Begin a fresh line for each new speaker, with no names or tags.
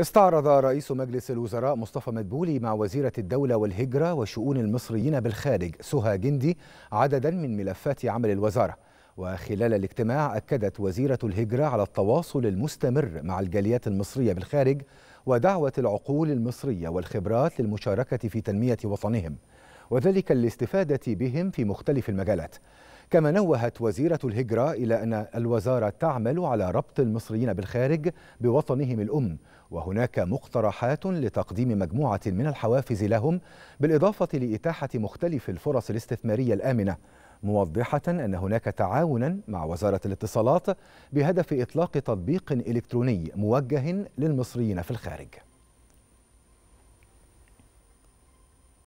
استعرض رئيس مجلس الوزراء مصطفى مدبولي مع وزيرة الدولة والهجرة وشؤون المصريين بالخارج سهى جندي عددا من ملفات عمل الوزارة وخلال الاجتماع أكدت وزيرة الهجرة على التواصل المستمر مع الجاليات المصرية بالخارج ودعوة العقول المصرية والخبرات للمشاركة في تنمية وطنهم وذلك للاستفادة بهم في مختلف المجالات كما نوهت وزيرة الهجرة إلى أن الوزارة تعمل على ربط المصريين بالخارج بوطنهم الأم وهناك مقترحات لتقديم مجموعة من الحوافز لهم بالإضافة لإتاحة مختلف الفرص الاستثمارية الآمنة موضحة أن هناك تعاونا مع وزارة الاتصالات بهدف إطلاق تطبيق إلكتروني موجه للمصريين في الخارج